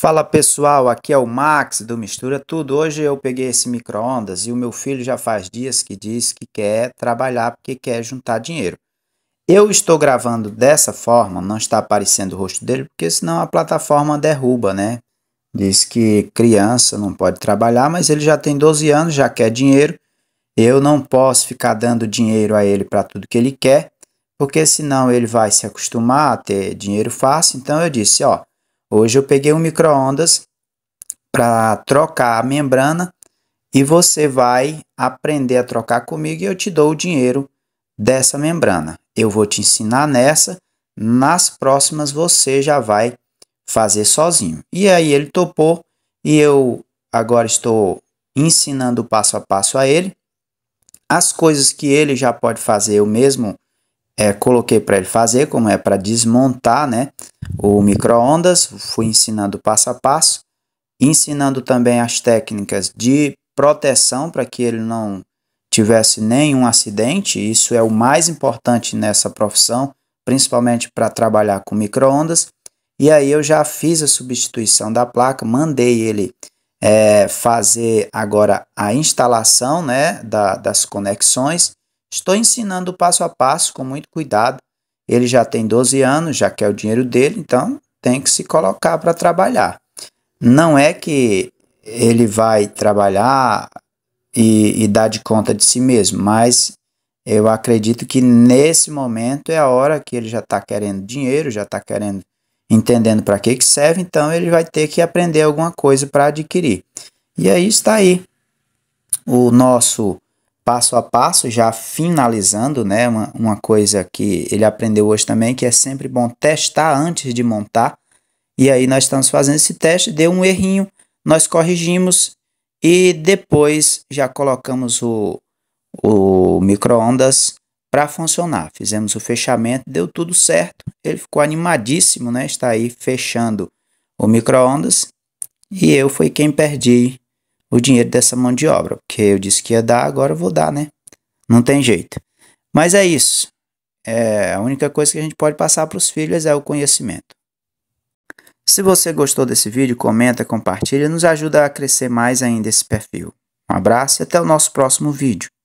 Fala pessoal, aqui é o Max do Mistura Tudo. Hoje eu peguei esse micro-ondas e o meu filho já faz dias que diz que quer trabalhar porque quer juntar dinheiro. Eu estou gravando dessa forma, não está aparecendo o rosto dele, porque senão a plataforma derruba, né? Diz que criança não pode trabalhar, mas ele já tem 12 anos, já quer dinheiro. Eu não posso ficar dando dinheiro a ele para tudo que ele quer, porque senão ele vai se acostumar a ter dinheiro fácil. Então eu disse, ó, Hoje eu peguei um micro-ondas para trocar a membrana e você vai aprender a trocar comigo e eu te dou o dinheiro dessa membrana. Eu vou te ensinar nessa, nas próximas você já vai fazer sozinho. E aí ele topou e eu agora estou ensinando passo a passo a ele. As coisas que ele já pode fazer eu mesmo é, coloquei para ele fazer, como é para desmontar né, o micro-ondas, fui ensinando passo a passo, ensinando também as técnicas de proteção para que ele não tivesse nenhum acidente, isso é o mais importante nessa profissão, principalmente para trabalhar com micro-ondas. E aí eu já fiz a substituição da placa, mandei ele é, fazer agora a instalação né, da, das conexões Estou ensinando passo a passo, com muito cuidado. Ele já tem 12 anos, já quer o dinheiro dele, então tem que se colocar para trabalhar. Não é que ele vai trabalhar e, e dar de conta de si mesmo, mas eu acredito que nesse momento é a hora que ele já está querendo dinheiro, já está querendo entendendo para que, que serve, então ele vai ter que aprender alguma coisa para adquirir. E aí está aí o nosso passo a passo, já finalizando, né? Uma, uma coisa que ele aprendeu hoje também, que é sempre bom testar antes de montar. E aí nós estamos fazendo esse teste, deu um errinho, nós corrigimos e depois já colocamos o, o micro-ondas para funcionar. Fizemos o fechamento, deu tudo certo. Ele ficou animadíssimo, né? Está aí fechando o micro-ondas e eu fui quem perdi o dinheiro dessa mão de obra, porque eu disse que ia dar, agora eu vou dar, né? Não tem jeito. Mas é isso. É, a única coisa que a gente pode passar para os filhos é o conhecimento. Se você gostou desse vídeo, comenta, compartilha, nos ajuda a crescer mais ainda esse perfil. Um abraço e até o nosso próximo vídeo.